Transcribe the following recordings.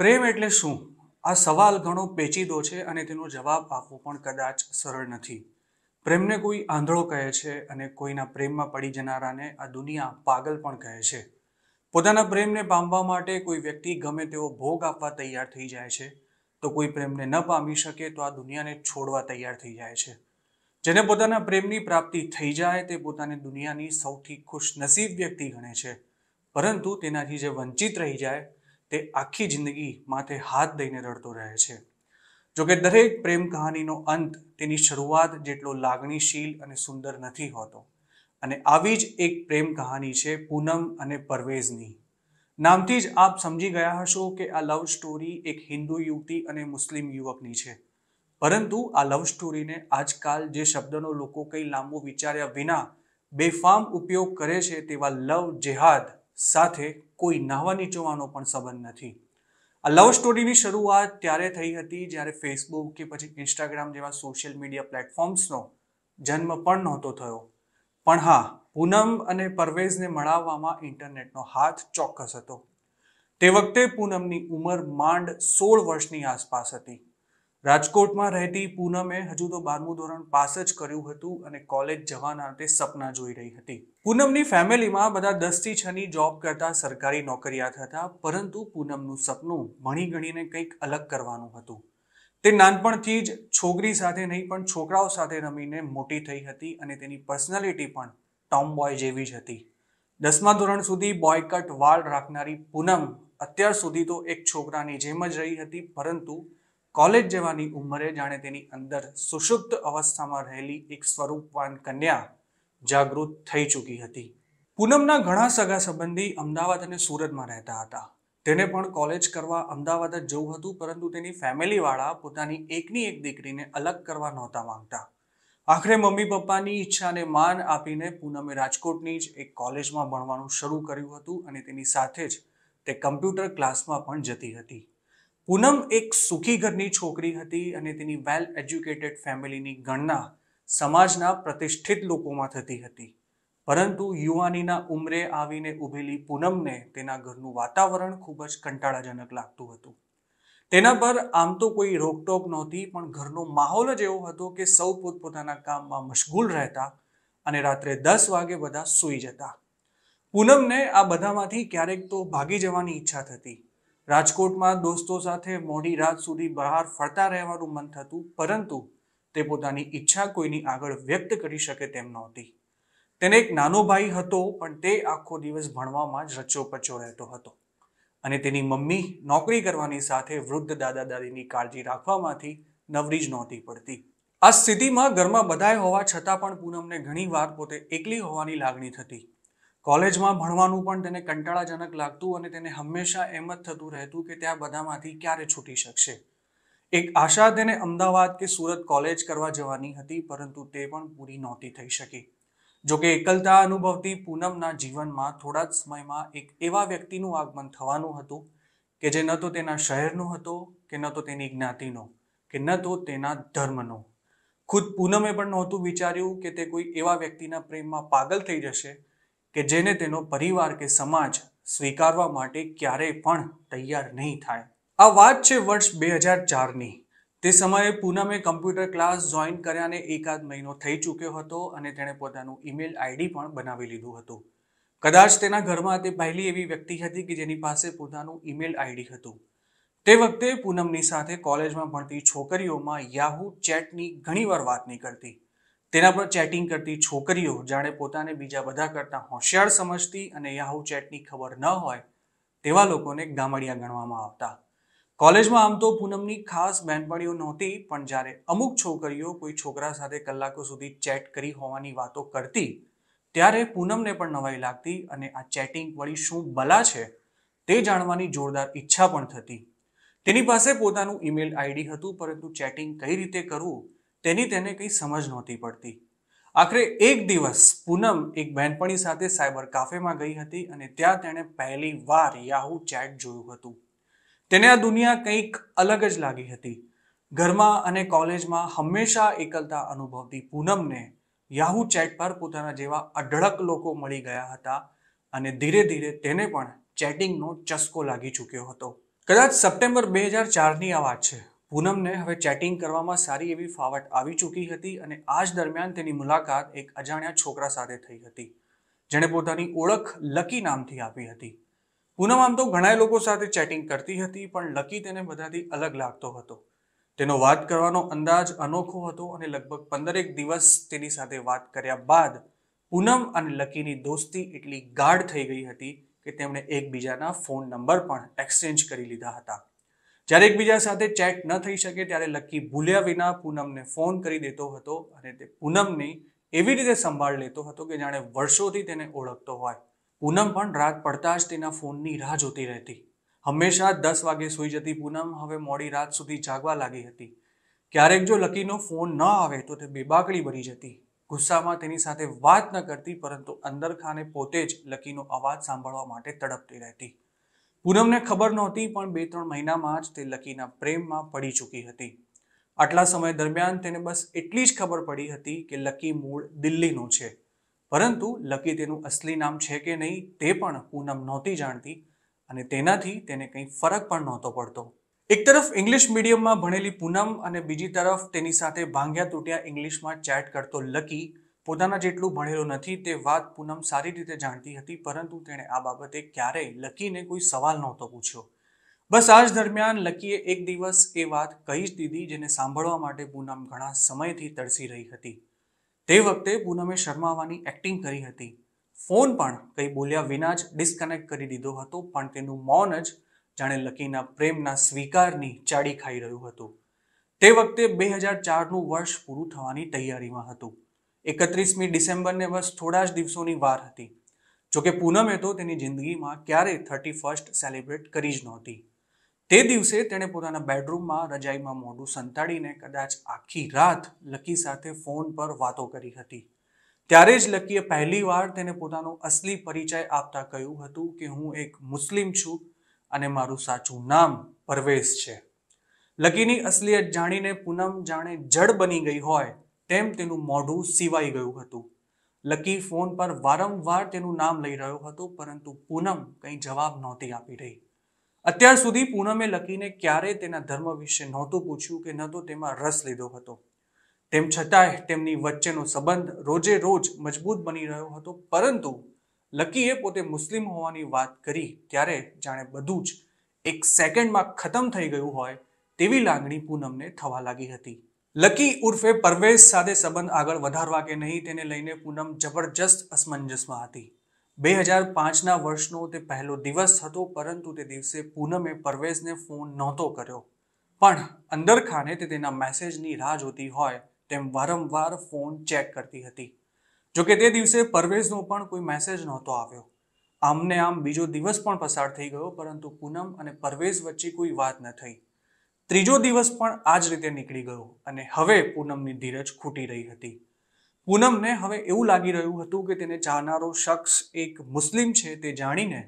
પ્રેમ એટલે શું આ સવાલ ઘણો પેચીદો છે અને તેનો જવાબ આપવો પણ કદાચ સરળ નથી પ્રેમને કોઈ આંધળો કહે છે અને કોઈના પ્રેમમાં પડી જનારાને આ દુનિયા પાગલ પણ કહે છે પોતાના પ્રેમને પામવા માટે કોઈ વ્યક્તિ ગમે તેવો ભોગ આપવા તૈયાર થઈ જાય છે તો કોઈ પ્રેમને ન પામી શકે તો આ દુનિયાને છોડવા તૈયાર થઈ જાય છે જેને પોતાના પ્રેમની પ્રાપ્તિ થઈ જાય તે પોતાને દુનિયાની સૌથી ખુશનસીબ વ્યક્તિ ગણે છે પરંતુ તેનાથી જે વંચિત રહી જાય તે આખી જિંદગી માથે હાથ દઈને રડતો રહે છે જોકે દરેક પ્રેમ કહાનીનો અંત તેની શરૂઆત જેટલો લાગણીશીલ અને સુંદર નથી હોતો અને આવી જ એક પ્રેમ કહાની છે પૂનમ અને પરવેઝની નામથી જ આપ સમજી ગયા હશો કે આ લવ સ્ટોરી એક હિન્દુ યુવતી અને મુસ્લિમ યુવકની છે પરંતુ આ લવ સ્ટોરીને આજકાલ જે શબ્દનો લોકો કંઈ લાંબુ વિચાર્યા વિના બેફામ ઉપયોગ કરે છે તેવા લવ જેહાદ સાથે કોઈ નાહવા જોવાનો પણ સંબંધ નથી આ લવ સ્ટોરીની શરૂઆત ત્યારે થઈ હતી જ્યારે ફેસબુક કે પછી ઇન્સ્ટાગ્રામ જેવા સોશિયલ મીડિયા પ્લેટફોર્મ્સનો જન્મ પણ નહોતો થયો પણ હા પૂનમ અને પરવેઝને મળાવવામાં ઇન્ટરનેટનો હાથ ચોક્કસ હતો તે વખતે પૂનમની ઉંમર માંડ સોળ વર્ષની આસપાસ હતી રાજકોટમાં રહેતી પૂનમે હજુ તો બારમું ધોરણ પાસ જ કર્યું હતું અને કોલેજ જવાના તે સપના જોઈ રહી હતી પૂનમની ફેમિલીમાં બધા દસથી છની જોબ કરતા સરકારી નોકરિયાત હતા પરંતુ પૂનમનું સપનું ભણી ગણીને કંઈક અલગ કરવાનું હતું તે નાનપણથી જ છોકરી સાથે નહીં પણ છોકરાઓ સાથે રમીને મોટી થઈ હતી અને તેની પર્સનાલિટી પણ ટોમ બોય જેવી જ હતી દસમા ધોરણ સુધી બોયકટ વાળ રાખનારી પૂનમ અત્યાર સુધી તો એક છોકરાની જેમ જ રહી હતી પરંતુ કોલેજ જવાની ઉંમરે જાણે તેની અંદર સુષુપ્ત અવસ્થામાં રહેલી એક સ્વરૂપવાન કન્યા જાગૃત થઈ ચૂકી હતી પૂનમના ઘણા સગા સંબંધી અમદાવાદ અને સુરતમાં રહેતા હતા તેને પણ કોલેજ કરવા અમદાવાદ જ જવું હતું પરંતુ તેની ફેમિલીવાળા પોતાની એકની એક દીકરીને અલગ કરવા નહોતા માંગતા આખરે મમ્મી પપ્પાની ઈચ્છાને માન આપીને પૂનમે રાજકોટની જ એક કોલેજમાં ભણવાનું શરૂ કર્યું હતું અને તેની સાથે જ તે કમ્પ્યુટર ક્લાસમાં પણ જતી હતી પૂનમ એક સુખી ઘરની છોકરી હતી અને તેની વેલ એજ્યુકેટેડ ફેમિલીની ગણના સમાજના પ્રતિષ્ઠિત લોકોમાં થતી હતી પરંતુ યુવાનીના ઉંમરે આવીને ઊભેલી પૂનમને તેના ઘરનું વાતાવરણ ખૂબ જ કંટાળાજનક લાગતું હતું તેના પર આમ તો કોઈ રોકટોક નહોતી પણ ઘરનો માહોલ જ એવો હતો કે સૌ પોતપોતાના કામમાં મશગુલ રહેતા અને રાત્રે દસ વાગે બધા સૂઈ જતા પૂનમને આ બધામાંથી ક્યારેક તો ભાગી જવાની ઈચ્છા થતી રાજકોટમાં દોસ્તો સાથે મોડી રાત સુધી બહાર ફરતા રહેવાનું મન થતું પરંતુ તે પોતાની ઈચ્છા કોઈની આગળ વ્યક્ત કરી શકે તેમ નહોતી તેને એક નાનો ભાઈ હતો પણ તે આખો દિવસ ભણવામાં જ રચોપચો રહેતો હતો અને તેની મમ્મી નોકરી કરવાની સાથે વૃદ્ધ દાદા દાદીની કાળજી રાખવામાંથી નવરી જ નહોતી પડતી આ સ્થિતિમાં ઘરમાં બધાય હોવા છતાં પણ પૂનમને ઘણી વાર પોતે એકલી હોવાની લાગણી થતી કોલેજમાં ભણવાનું પણ તેને કંટાળાજનક લાગતું અને તેને હંમેશા એમ જ થતું રહેતું કે ત્યાં બધામાંથી ક્યારે છૂટી શકશે એક આશા તેને અમદાવાદ કે સુરત કોલેજ કરવા જવાની હતી પરંતુ તે પણ પૂરી નહોતી થઈ શકી જોકે એકલતા અનુભવતી પૂનમના જીવનમાં થોડા જ સમયમાં એક એવા વ્યક્તિનું આગમન થવાનું હતું કે જે ન તો તેના શહેરનો હતો કે ન તો તેની જ્ઞાતિનો કે ન તો તેના ધર્મનો ખુદ પૂનમે પણ નહોતું વિચાર્યું કે તે કોઈ એવા વ્યક્તિના પ્રેમમાં પાગલ થઈ જશે કે જેને તેનો પરિવાર કે સમાજ સ્વીકારવા માટે ક્યારેય પણ તૈયાર નહીં થાય આ વાત છે વર્ષ બે હજાર ચારની તે સમયે પૂનમે કમ્પ્યુટર ક્લાસ જોઈન કર્યાને એકાદ મહિનો થઈ ચૂક્યો હતો અને તેણે પોતાનું ઈમેલ આઈડી પણ બનાવી લીધું હતું કદાચ તેના ઘરમાં તે પહેલી એવી વ્યક્તિ હતી કે જેની પાસે પોતાનું ઈમેલ આઈડી હતું તે વખતે પૂનમની સાથે કોલેજમાં ભણતી છોકરીઓમાં યાહુ ચેટની ઘણીવાર વાત નહીં તેના પર ચેટિંગ કરતી છોકરીઓ જાણે પોતાને બીજા બધા કરતાં હોશિયાર સમજતી અને યાહુ ચેટની ખબર ન હોય તેવા લોકોને ગામડિયા ગણવામાં આવતા કોલેજમાં આમ તો પૂનમની ખાસ બહેનપણીઓ નહોતી પણ જ્યારે અમુક છોકરીઓ કોઈ છોકરા સાથે કલાકો સુધી ચેટ કરી હોવાની વાતો કરતી ત્યારે પૂનમને પણ નવાઈ લાગતી અને આ ચેટિંગ વળી શું બલા છે તે જાણવાની જોરદાર ઈચ્છા પણ થતી તેની પાસે પોતાનું ઈમેલ આઈડી હતું પરંતુ ચેટિંગ કઈ રીતે કરવું તેની તેને કંઈ સમજ નહોતી પડતી આખરે એક દિવસ પૂનમ એક બહેનપણી સાથે સાયબર કાફેમાં ગઈ હતી અને ત્યાં તેણે પહેલી વાર યાહુ ચેટ જોયું હતું તેને આ દુનિયા કંઈક અલગ જ લાગી હતી ઘરમાં અને કોલેજમાં હંમેશા એકલતા અનુભવતી પૂનમને યાહુ ચેટ પર પોતાના જેવા અઢળક લોકો મળી ગયા હતા અને ધીરે ધીરે તેને પણ ચેટિંગનો ચસ્કો લાગી ચૂક્યો હતો કદાચ સપ્ટેમ્બર બે હજાર ચારની આ વાત છે પૂનમને હવે ચેટિંગ કરવામાં સારી એવી ફાવટ આવી ચૂકી હતી અને આ જ દરમિયાન તેની મુલાકાત એક અજાણ્યા છોકરા સાથે થઈ હતી જેણે પોતાની ઓળખ લકી નામથી આપી હતી પૂનમ આમ તો ઘણા લોકો સાથે ચેટિંગ કરતી હતી પણ લકી તેને બધાથી અલગ લાગતો હતો તેનો વાત કરવાનો અંદાજ અનોખો હતો અને લગભગ પંદરેક દિવસ તેની સાથે વાત કર્યા બાદ પૂનમ અને લકીની દોસ્તી એટલી ગાઢ થઈ ગઈ હતી કે તેમણે એકબીજાના ફોન નંબર પણ એક્સચેન્જ કરી લીધા હતા જ્યારે એકબીજા સાથે ચેટ ન થઈ શકે ત્યારે લકી ભૂલ્યા વિના પૂનમને ફોન કરી દેતો હતો અને તે પૂનમની એવી રીતે સંભાળ લેતો હતો કે જાણે વર્ષોથી તેને ઓળખતો હોય પૂનમ પણ રાત પડતા જ તેના ફોનની રાહ જોતી રહેતી હંમેશા દસ વાગે સૂઈ જતી પૂનમ હવે મોડી રાત સુધી જાગવા લાગી હતી ક્યારેક જો લકીનો ફોન ન આવે તો તે બેબાકડી બની જતી ગુસ્સામાં તેની સાથે વાત ન કરતી પરંતુ અંદર ખાને પોતે જ લકીનો અવાજ સાંભળવા માટે તડપતી રહેતી પૂનમને ખબર નહોતી પણ બે ત્રણ મહિનામાં જ તે લકીના પ્રેમમાં પડી ચૂકી હતી આટલા સમય દરમિયાન તેને બસ એટલી જ ખબર પડી હતી કે લકી મૂળ દિલ્હીનું છે પરંતુ લકી તેનું અસલી નામ છે કે નહીં તે પણ પૂનમ નહોતી જાણતી અને તેનાથી તેને કંઈ ફરક પણ નહોતો પડતો એક તરફ ઇંગ્લિશ મીડિયમમાં ભણેલી પૂનમ અને બીજી તરફ તેની સાથે ભાંગ્યા તૂટ્યા ઇંગ્લિશમાં ચેટ કરતો લકી પોતાના જેટલું ભણેલું નથી તે વાત પૂનમ સારી રીતે જાણતી હતી પરંતુ તેણે આ બાબતે ક્યારેય લકીને કોઈ સવાલ નહોતો પૂછ્યો બસ આજ દરમિયાન લકીએ એક દિવસ એ વાત કહી જ દીધી જેને સાંભળવા માટે પૂનમ ઘણા સમયથી તડસી રહી હતી તે વખતે પૂનમે શરમાવાની એક્ટિંગ કરી હતી ફોન પણ કંઈ બોલ્યા વિના જ ડિસ્કનેક્ટ કરી દીધો હતો પણ તેનું મૌન જ જાણે લકીના પ્રેમના સ્વીકારની ચાડી ખાઈ રહ્યું હતું તે વખતે બે હજાર ચારનું વર્ષ પૂરું થવાની તૈયારીમાં હતું એકત્રીસમી ડિસેમ્બરને બસ થોડા જ દિવસોની વાર હતી જોકે પૂનમે તો તેની જિંદગીમાં ક્યારેય થર્ટી ફર્સ્ટ સેલિબ્રેટ કરી જ નહોતી તે દિવસે તેણે પોતાના બેડરૂમમાં રજાઈમાં મોઢું સંતાડીને કદાચ આખી રાત લકી સાથે ફોન પર વાતો કરી હતી ત્યારે જ લકીએ પહેલીવાર તેને પોતાનો અસલી પરિચય આપતા કહ્યું હતું કે હું એક મુસ્લિમ છું અને મારું સાચું નામ પરવેશ છે લકીની અસલિયત જાણીને પૂનમ જાણે જડ બની ગઈ હોય તેમ તેનું મોઢું સિવાઈ ગયું હતું લકી ફોન પર વારંવાર તેનું નામ લઈ રહ્યો હતો પરંતુ પૂનમ કંઈ જવાબ નહોતી આપી રહી અત્યાર સુધી પૂનમે લકીને ક્યારેય તેના ધર્મ વિશે નહોતું પૂછ્યું કે ન તો તેમાં રસ લીધો હતો તેમ છતાંય તેમની વચ્ચેનો સંબંધ રોજે રોજ મજબૂત બની રહ્યો હતો પરંતુ લકીએ પોતે મુસ્લિમ હોવાની વાત કરી ત્યારે જાણે બધું જ એક સેકન્ડમાં ખતમ થઈ ગયું હોય તેવી લાગણી પૂનમને થવા લાગી હતી લકી ઉર્ફે પરવેશ સાથે સંબંધ આગળ વધારવા કે નહીં તેને લઈને પૂનમ જબરજસ્ત અસમંજસમાં હતી બે હજાર પાંચના વર્ષનો તે પહેલો દિવસ હતો પરંતુ તે દિવસે પૂનમે પરવેશને ફોન નહોતો કર્યો પણ અંદરખાને તે તેના મેસેજની રાહ જોતી હોય તેમ વારંવાર ફોન ચેક કરતી હતી જોકે તે દિવસે પરવેશનો પણ કોઈ મેસેજ નહોતો આવ્યો આમને આમ બીજો દિવસ પણ પસાર થઈ ગયો પરંતુ પૂનમ અને પરવેશ વચ્ચે કોઈ વાત ન થઈ ત્રીજો દિવસ પણ આ જ રીતે નીકળી ગયો અને હવે પૂનમની ધીરજ ખૂટી રહી હતી પૂનમને હવે એવું લાગી રહ્યું હતું કે તેને ચાહનારો શખ્સ એક મુસ્લિમ છે તે જાણીને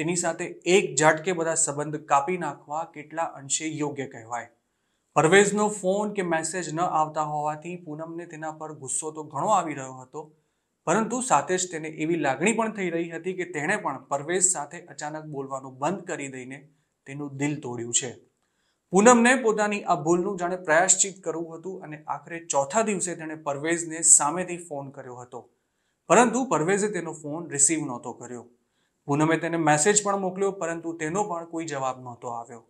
તેની સાથે એક ઝાટકે બધા સંબંધ કાપી નાખવા કેટલા અંશે યોગ્ય કહેવાય પરવેઝનો ફોન કે મેસેજ ન આવતા હોવાથી પૂનમને તેના પર ગુસ્સો તો ઘણો આવી રહ્યો હતો પરંતુ સાથે જ તેને એવી લાગણી પણ થઈ રહી હતી કે તેણે પણ પરવેઝ સાથે અચાનક બોલવાનું બંધ કરી દઈને તેનું દિલ તોડ્યું છે પૂનમને પોતાની આ ભૂલનું જાણે પ્રયાશ્ચિત કરવું હતું અને આખરે ચોથા દિવસે તેણે પરવેઝને સામેથી ફોન કર્યો હતો પરંતુ પરવેઝે તેનો ફોન રિસીવ નહોતો કર્યો પૂનમે તેને મેસેજ પણ મોકલ્યો પરંતુ તેનો પણ કોઈ જવાબ નહોતો આવ્યો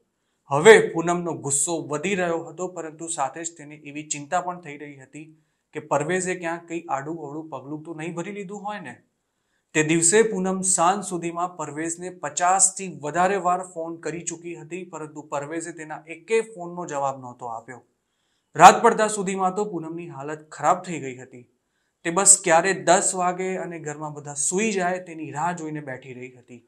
હવે પૂનમનો ગુસ્સો વધી રહ્યો હતો પરંતુ સાથે જ તેને એવી ચિંતા પણ થઈ રહી હતી કે પરવેઝે ક્યાંક કંઈ આડું અવળું પગલું તો નહીં ભરી લીધું હોય ને તે દિવસે પૂનમ સાંજ સુધીમાં પરવેઝને પચાસથી વધારે વાર ફોન કરી ચૂકી હતી પરંતુ પરવેઝે તેના એકે ફોનનો જવાબ નહોતો આપ્યો રાત પડતા સુધીમાં તો પૂનમની હાલત ખરાબ થઈ ગઈ હતી તે બસ ક્યારે દસ વાગે અને ઘરમાં બધા સૂઈ જાય તેની રાહ જોઈને બેઠી રહી હતી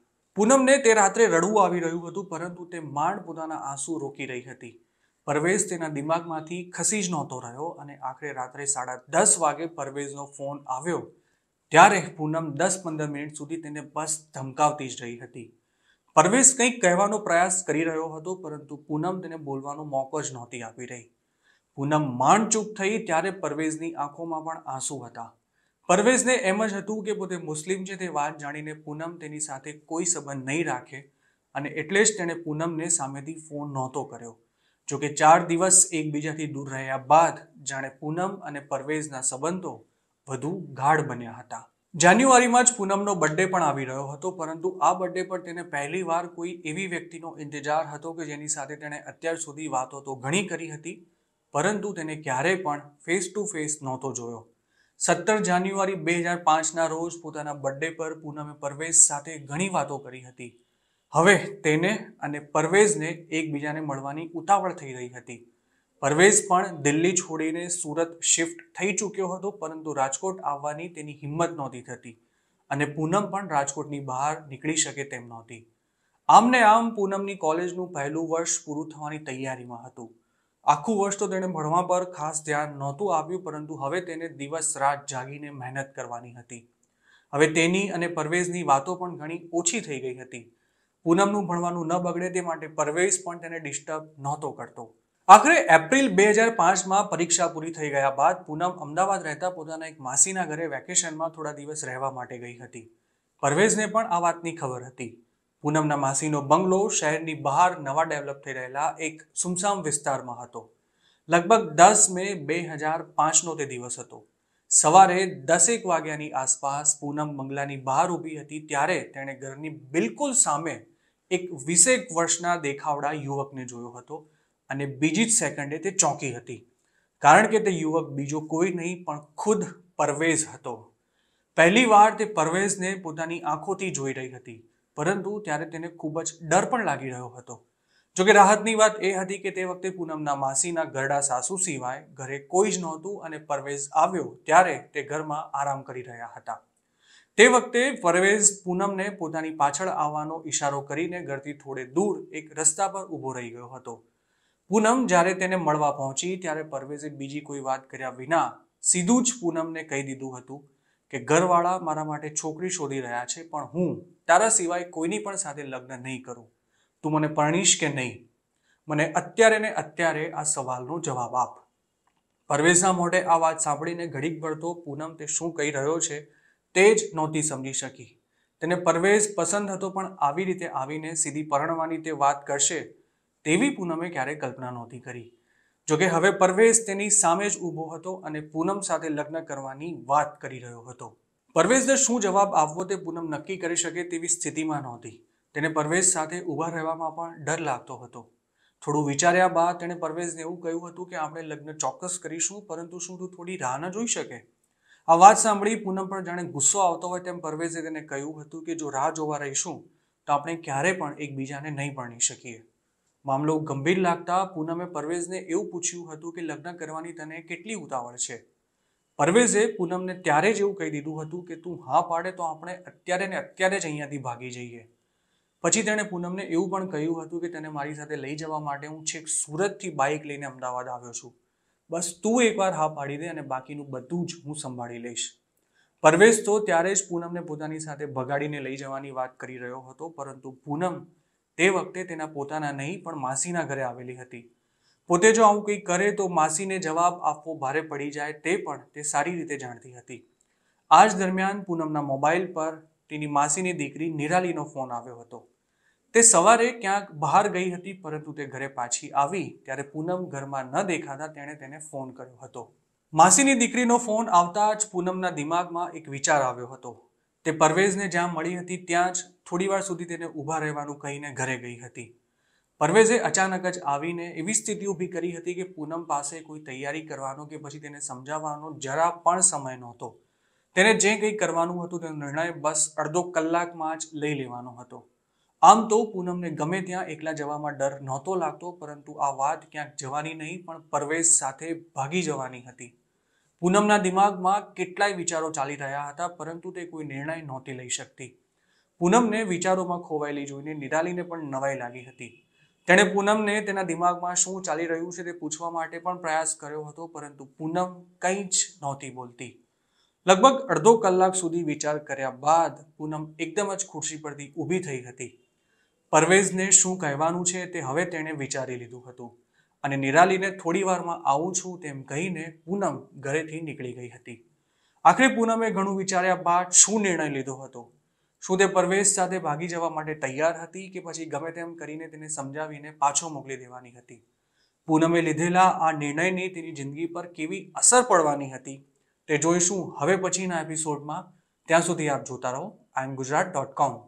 પૂનમને તે રાત્રે રડવું આવી રહ્યું હતું પરંતુ તે માંડ પોતાના આંસુ રોકી રહી હતી પરવેઝ તેના દિમાગમાંથી ખસી જ નહોતો રહ્યો અને આખરે રાત્રે સાડા દસ વાગે પરવેઝનો ફોન આવ્યો ત્યારે પૂનમ દસ પંદર મિનિટ સુધી તેને બસ ધમકાવતી જ રહી હતી પરવેશ કંઈક કહેવાનો પ્રયાસ કરી રહ્યો હતો પરંતુ પૂનમ તેને બોલવાનો મોકો જ નહોતી આપી રહી પૂનમ માંડ ચૂપ થઈ ત્યારે પરવેશની આંખોમાં પણ આંસુ હતા પરવેશને એમ જ હતું કે પોતે મુસ્લિમ છે તે વાત જાણીને પૂનમ તેની સાથે કોઈ સંબંધ નહીં રાખે અને એટલે જ તેણે પૂનમને સામેથી ફોન નહોતો કર્યો જોકે ચાર દિવસ એકબીજાથી દૂર રહ્યા બાદ જાણે પૂનમ અને પરવેઝના સંબંધો વધુ ગાઢ બન્યા હતા જાન્યુઆરીમાં જ પૂનમનો બર્થડે પણ આવી રહ્યો હતો પરંતુ આ બર્થડે પર તેને પહેલીવાર કોઈ એવી વ્યક્તિનો ઇંતજાર હતો કે જેની સાથે તેણે અત્યાર સુધી વાતો તો ઘણી કરી હતી પરંતુ તેને ક્યારેય પણ ફેસ ટુ ફેસ નહોતો જોયો સત્તર જાન્યુઆરી બે હજાર પાંચના રોજ પોતાના બર્થડે પર પૂનમે પરવેશ સાથે ઘણી વાતો કરી હતી હવે તેને અને પરવેઝને એકબીજાને મળવાની ઉતાવળ થઈ રહી હતી પરવેઝ પણ દિલ્હી છોડીને સુરત શિફ્ટ થઈ ચૂક્યો હતો પરંતુ રાજકોટ આવવાની તેની હિંમત નહોતી થતી અને પૂનમ પણ રાજકોટની બહાર નીકળી શકે તેમ નહોતી આમને આમ પૂનમની કોલેજનું પહેલું વર્ષ પૂરું થવાની તૈયારીમાં હતું આખું વર્ષ તો તેણે ભણવા પર ખાસ ધ્યાન નહોતું આવ્યું પરંતુ હવે તેને દિવસ રાત જાગીને મહેનત કરવાની હતી હવે તેની અને પરવેઝની વાતો પણ ઘણી ઓછી થઈ ગઈ હતી પૂનમનું ભણવાનું ન બગડે તે માટે પરવેઝ પણ તેને ડિસ્ટર્બ નહોતો કરતો આખરે એપ્રિલ બે હજાર પાંચમાં પરીક્ષા પૂરી થઈ ગયા બાદ પૂનમ અમદાવાદ રહેતા પોતાના એક માસીના ઘરે વેકેશનમાં થોડા દિવસ રહેવા માટે ગઈ હતી પરવેઝને પણ આ વાતની ખબર હતી પૂનમના માસીનો બંગલો શહેરની બહાર નવા ડેવલપ થઈ રહેલા એક સુમસામ વિસ્તારમાં હતો લગભગ દસ મે બે હજાર પાંચનો તે દિવસ હતો સવારે દસેક વાગ્યાની આસપાસ પૂનમ બંગલાની બહાર ઊભી હતી ત્યારે તેણે ઘરની બિલકુલ સામે એક વીસેક વર્ષના દેખાવડા યુવકને જોયો હતો અને બીજી જ સેકન્ડે તે ચોંકી હતી કારણ કે તે યુવક બીજો કોઈ નહીં પણ ખુદ પરવેઝ હતો પહેલી વાર તે પરવેઝને પોતાની આંખોથી જોઈ રહી હતી પરંતુ ત્યારે તેને ખૂબ જ ડર પણ લાગી રહ્યો હતો જોકે રાહતની વાત એ હતી કે તે વખતે પૂનમના માસીના ઘરડા સાસુ સિવાય ઘરે કોઈ જ નહોતું અને પરવેઝ આવ્યો ત્યારે તે ઘરમાં આરામ કરી રહ્યા હતા તે વખતે પરવેઝ પૂનમને પોતાની પાછળ આવવાનો ઈશારો કરીને ઘરથી થોડે દૂર એક રસ્તા પર ઊભો રહી ગયો હતો પૂનમ જ્યારે તેને મળવા પહોંચી ત્યારે પરવેઝે બીજી કોઈ વાત કર્યા વિના સીધું જ પૂનમને કહી દીધું હતું કે ઘરવાળા મારા માટે છોકરી શોધી રહ્યા છે પણ હું તારા સિવાય કોઈની પણ સાથે લગ્ન નહીં કરું તું મને પરણીશ કે નહીં મને અત્યારે ને અત્યારે આ સવાલનો જવાબ આપ પરવેઝના મોઢે આ વાત સાંભળીને ઘડીક પડતો પૂનમ તે શું કહી રહ્યો છે તે જ નહોતી સમજી શકી તેને પરવેઝ પસંદ હતો પણ આવી રીતે આવીને સીધી પરણવાની તે વાત કરશે તેવી પૂનમે ક્યારેય કલ્પના નહોતી કરી જોકે હવે પરવેશ તેની સામે જ ઊભો હતો અને પૂનમ સાથે લગ્ન કરવાની વાત કરી રહ્યો હતો પરવેશને શું જવાબ આપવો તે પૂનમ નક્કી કરી શકે તેવી સ્થિતિમાં નહોતી તેને પરવેશ સાથે ઊભા રહેવામાં પણ ડર લાગતો હતો થોડું વિચાર્યા બાદ તેણે પરવેશને એવું કહ્યું હતું કે આપણે લગ્ન ચોક્કસ કરીશું પરંતુ શું તું થોડી રાહ ન જોઈ શકે આ વાત સાંભળી પૂનમ પણ જાણે ગુસ્સો આવતો હોય તેમ પરવેશે તેને કહ્યું હતું કે જો રાહ જોવા રહીશું તો આપણે ક્યારેય પણ એકબીજાને નહીં પરણી શકીએ મામલો ગંભીર લાગતા પૂનમે પરવેઝને એવું પૂછ્યું હતું કે લગ્ન કરવાની તને કેટલી ઉતાવળ છે પરવેઝે પૂનમને ત્યારે જ એવું કહી દીધું હતું કે તું હા પાડે તો આપણે અત્યારે ને અત્યારે જ અહીંયાથી ભાગી જઈએ પછી તેણે પૂનમને એવું પણ કહ્યું હતું કે તને મારી સાથે લઈ જવા માટે હું છેક સુરતથી બાઇક લઈને અમદાવાદ આવ્યો છું બસ તું એકવાર હા પાડી દે અને બાકીનું બધું જ હું સંભાળી લઈશ પરવેશ તો ત્યારે જ પૂનમને પોતાની સાથે ભગાડીને લઈ જવાની વાત કરી રહ્યો હતો પરંતુ પૂનમ તે વખતે તેના પોતાના નહીં પણ માસીના ઘરે આવેલી હતી પોતે જો આવું કંઈ કરે તો માસીને જવાબ આપવો ભારે પડી જાય તે પણ તે સારી રીતે જાણતી હતી આ જ દરમિયાન પૂનમના મોબાઈલ પર તેની માસીની દીકરી નિરાલીનો ફોન આવ્યો હતો તે સવારે ક્યાંક બહાર ગઈ હતી પરંતુ તે ઘરે પાછી આવી ત્યારે પૂનમ ઘરમાં ન દેખાતા તેણે તેને ફોન કર્યો હતો માસીની દીકરીનો ફોન આવતા જ પૂનમના દિમાગમાં એક વિચાર આવ્યો હતો તે પરવેઝને જ્યાં મળી હતી ત્યાં જ થોડીવાર સુધી તેને ઊભા રહેવાનું કહીને ઘરે ગઈ હતી પરવેઝે અચાનક જ આવીને એવી સ્થિતિ ઊભી કરી હતી કે પૂનમ પાસે કોઈ તૈયારી કરવાનો કે પછી તેને સમજાવવાનો જરા પણ સમય નહોતો તેને જે કંઈ કરવાનું હતું તેનો નિર્ણય બસ અડધો કલાકમાં જ લઈ લેવાનો હતો આમ તો પૂનમને ગમે ત્યાં એકલા જવામાં ડર નહોતો લાગતો પરંતુ આ વાત ક્યાંક જવાની નહીં પણ પરવેઝ સાથે ભાગી જવાની હતી પૂનમના દિમાગમાં કેટલાય વિચારો ચાલી રહ્યા હતા પરંતુ તે કોઈ નિર્ણય નહોતી લઈ શકતી પૂનમને વિચારોમાં ખોવાયેલી જોઈને નિરાલીને પણ નવાઈ લાગી હતી તેણે પૂનમને તેના દિમાગમાં શું ચાલી રહ્યું છે તે પૂછવા માટે પણ પ્રયાસ કર્યો હતો પરંતુ પૂનમ કંઈ જ નહોતી બોલતી લગભગ અડધો કલાક સુધી વિચાર કર્યા બાદ પૂનમ એકદમ જ ખુરશી પરથી ઊભી થઈ હતી પરવેઝને શું કહેવાનું છે તે હવે તેણે વિચારી લીધું હતું અને નિરાલીને થોડી વારમાં આવું છું તેમ કહીને પૂનમ ઘરેથી નીકળી ગઈ હતી આખરે પૂનમે ઘણું વિચાર્યા બાદ શું નિર્ણય લીધો હતો શું તે પરવેશ સાથે ભાગી જવા માટે તૈયાર હતી કે પછી ગમે તેમ કરીને તેને સમજાવીને પાછો મોકલી દેવાની હતી પૂનમે લીધેલા આ નિર્ણયની તેની જિંદગી પર કેવી અસર પડવાની હતી તે જોઈશું હવે પછીના એપિસોડમાં ત્યાં સુધી આપ જોતા રહો આઈ એમ ગુજરાત ડોટ કોમ